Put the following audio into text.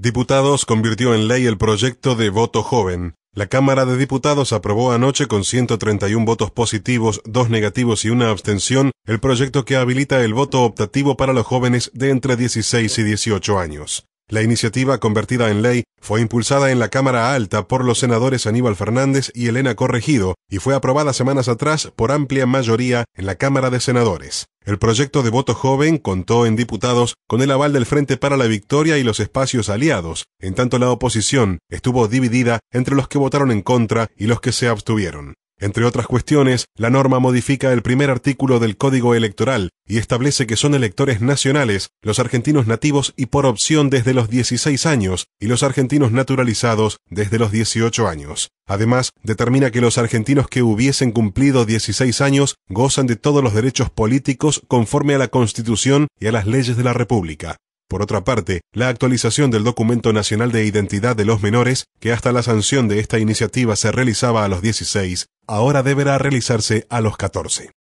Diputados convirtió en ley el proyecto de voto joven. La Cámara de Diputados aprobó anoche con 131 votos positivos, dos negativos y una abstención el proyecto que habilita el voto optativo para los jóvenes de entre 16 y 18 años. La iniciativa convertida en ley fue impulsada en la Cámara Alta por los senadores Aníbal Fernández y Elena Corregido y fue aprobada semanas atrás por amplia mayoría en la Cámara de Senadores. El proyecto de voto joven contó en diputados con el aval del Frente para la Victoria y los espacios aliados, en tanto la oposición estuvo dividida entre los que votaron en contra y los que se abstuvieron. Entre otras cuestiones, la norma modifica el primer artículo del Código Electoral y establece que son electores nacionales los argentinos nativos y por opción desde los 16 años y los argentinos naturalizados desde los 18 años. Además, determina que los argentinos que hubiesen cumplido 16 años gozan de todos los derechos políticos conforme a la Constitución y a las leyes de la República. Por otra parte, la actualización del Documento Nacional de Identidad de los Menores, que hasta la sanción de esta iniciativa se realizaba a los 16, ahora deberá realizarse a los 14.